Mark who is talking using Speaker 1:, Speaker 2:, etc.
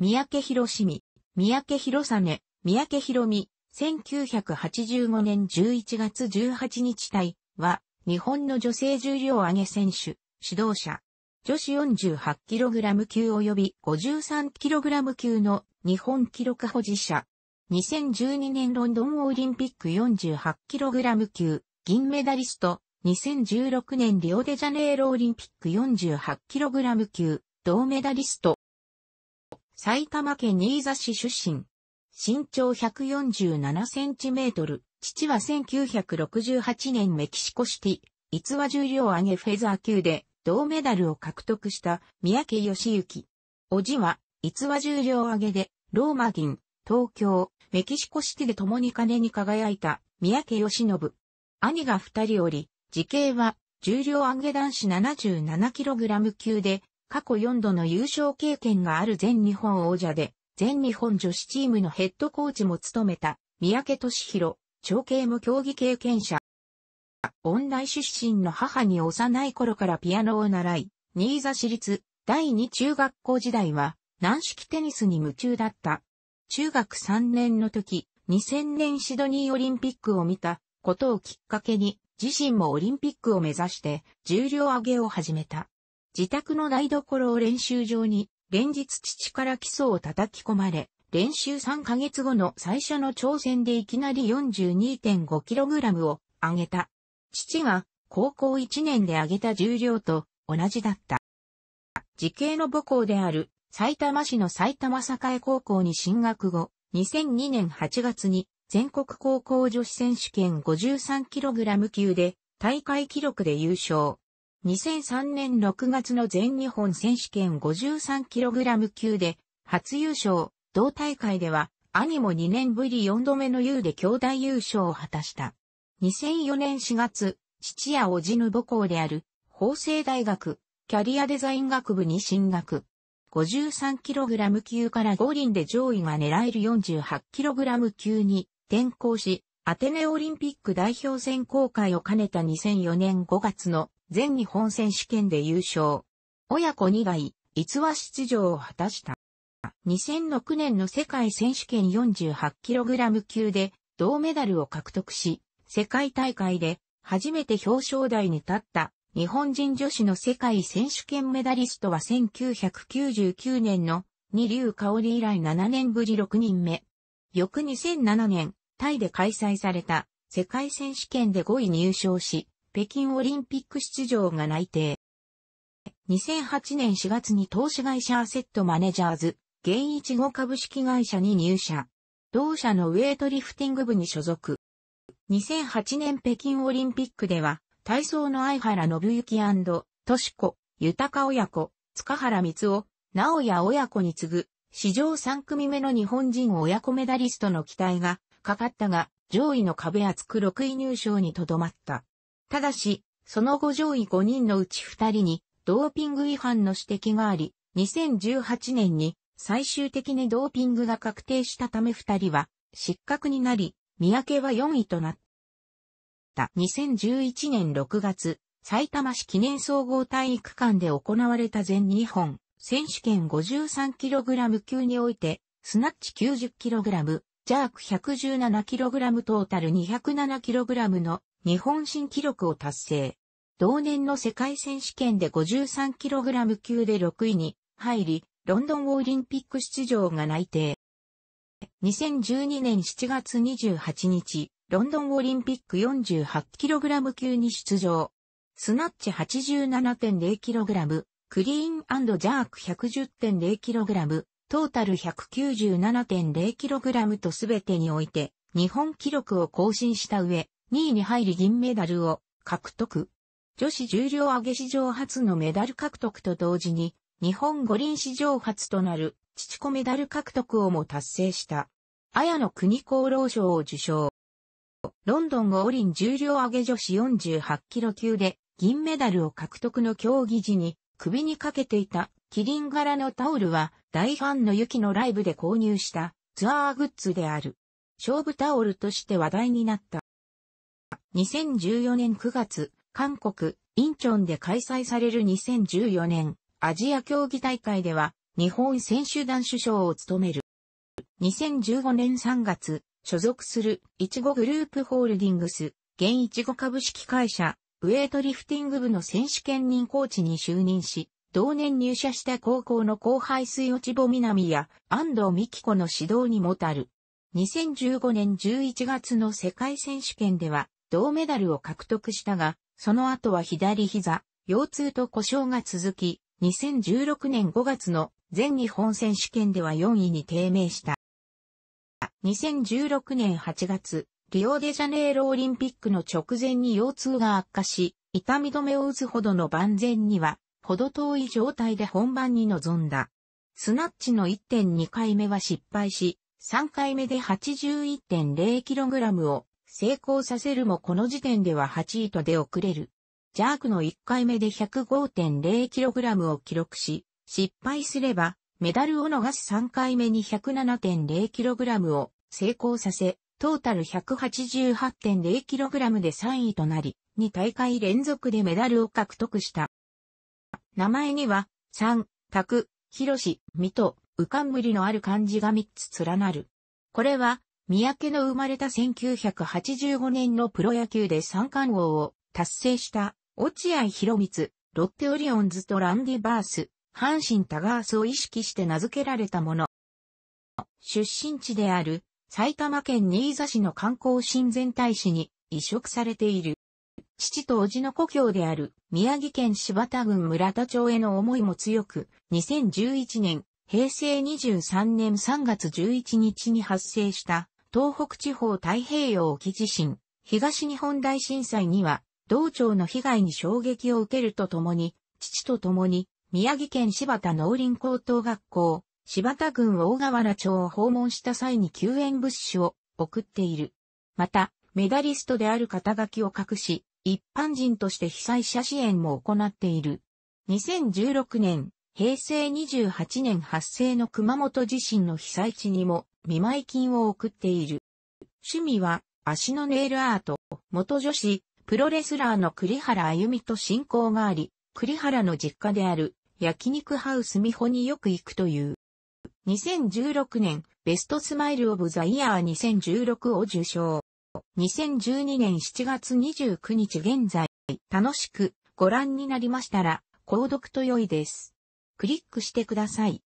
Speaker 1: 三宅広し三宅広さ三宅広美、1985年11月18日体は、日本の女性重量上げ選手、指導者。女子 48kg 級及び 53kg 級の日本記録保持者。2012年ロンドンオリンピック 48kg 級、銀メダリスト。2016年リオデジャネイロオリンピック 48kg 級、銅メダリスト。埼玉県新座市出身。身長147センチメートル。父は1968年メキシコシティ、逸話重量上げフェザー級で銅メダルを獲得した三宅義行。おじは、逸話重量上げで、ローマ銀、東京、メキシコシティで共に金に輝いた三宅義信。兄が二人おり、時系は、重量上げ男子 77kg 級で、過去4度の優勝経験がある全日本王者で、全日本女子チームのヘッドコーチも務めた、三宅敏弘、長慶も競技経験者。音大出身の母に幼い頃からピアノを習い、新座市立第二中学校時代は、軟式テニスに夢中だった。中学3年の時、2000年シドニーオリンピックを見たことをきっかけに、自身もオリンピックを目指して重量挙げを始めた。自宅の台所を練習場に、連日父から基礎を叩き込まれ、練習3ヶ月後の最初の挑戦でいきなり 42.5kg を上げた。父が高校1年で上げた重量と同じだった。時系の母校である埼玉市の埼玉栄高校に進学後、2002年8月に全国高校女子選手権 53kg 級で大会記録で優勝。2003年6月の全日本選手権 53kg 級で初優勝、同大会では兄も2年ぶり4度目の優で兄弟優勝を果たした。2004年4月、父や叔父の母校である法政大学キャリアデザイン学部に進学。53kg 級から五輪で上位が狙える 48kg 級に転向し、アテネオリンピック代表選考会を兼ねた2004年5月の全日本選手権で優勝。親子2代、逸話出場を果たした。2006年の世界選手権 48kg 級で銅メダルを獲得し、世界大会で初めて表彰台に立った日本人女子の世界選手権メダリストは1999年の二流香織以来7年ぶり6人目。翌2007年、タイで開催された世界選手権で5位入賞し、北京オリンピック出場が内定。2008年4月に投資会社アセットマネジャーズ、現一後株式会社に入社。同社のウェイトリフティング部に所属。2008年北京オリンピックでは、体操の相原信之とし子、豊親子、塚原光夫、直也親子に次ぐ、史上3組目の日本人親子メダリストの期待がかかったが、上位の壁厚く6位入賞にとどまった。ただし、その後上位5人のうち2人にドーピング違反の指摘があり、2018年に最終的にドーピングが確定したため2人は失格になり、三宅は4位となった。2011年6月、埼玉市記念総合体育館で行われた全日本選手権 53kg 級において、スナッチ 90kg、ジャーク 117kg トータル 207kg の日本新記録を達成。同年の世界選手権で 53kg 級で6位に入り、ロンドンオリンピック出場が内定。2012年7月28日、ロンドンオリンピック 48kg 級に出場。スナッチ 87.0kg、クリーンジャーク 110.0kg、トータル 197.0kg とすべてにおいて日本記録を更新した上、2位に入り銀メダルを獲得。女子重量上げ史上初のメダル獲得と同時に、日本五輪史上初となる、父子メダル獲得をも達成した。綾野国厚労省を受賞。ロンドン五輪重量上げ女子48キロ級で銀メダルを獲得の競技時に首にかけていたキリン柄のタオルは大ファンの雪のライブで購入したツアーグッズである。勝負タオルとして話題になった。2014年9月、韓国、インチョンで開催される2014年アジア競技大会では日本選手団首相を務める。2015年3月、所属するいちごグループホールディングス、現いちご株式会社、ウエイトリフティング部の選手兼任コーチに就任し、同年入社した高校の後輩水落な南や安藤美希子の指導にもたる。2015年11月の世界選手権では銅メダルを獲得したが、その後は左膝、腰痛と故障が続き、2016年5月の全日本選手権では4位に低迷した。2016年8月、リオデジャネイロオリンピックの直前に腰痛が悪化し、痛み止めを打つほどの万全には、ほど遠い状態で本番に臨んだ。スナッチの1.2回目は失敗し、3回目で 81.0kg を成功させるもこの時点では8位と出遅れる。ジャークの1回目で 105.0kg を記録し、失敗すれば、メダルを逃す3回目に 107.0kg を成功させ、トータル 188.0kg で3位となり、2大会連続でメダルを獲得した。名前には、三、拓、広し、水戸、浮かんむりのある漢字が3つ連なる。これは、三宅の生まれた1985年のプロ野球で三冠王を達成した落合博光、ロッテオリオンズとランディバース、阪神タガースを意識して名付けられたもの。出身地である埼玉県新座市の観光親善大使に移植されている。父と叔父の故郷である宮城県柴田郡村田町への思いも強く、2011年、平成23年3月11日に発生した東北地方太平洋沖地震、東日本大震災には、同庁の被害に衝撃を受けるとともに、父とともに、宮城県柴田農林高等学校、柴田郡大河原町を訪問した際に救援物資を送っている。また、メダリストである肩書きを隠し、一般人として被災者支援も行っている。2016年、平成28年発生の熊本地震の被災地にも見舞い金を送っている。趣味は足のネイルアート、元女子、プロレスラーの栗原歩美と親交があり、栗原の実家である焼肉ハウス美穂によく行くという。2016年、ベストスマイルオブザイヤー2016を受賞。2012年7月29日現在、楽しくご覧になりましたら、購読と良いです。クリックしてください。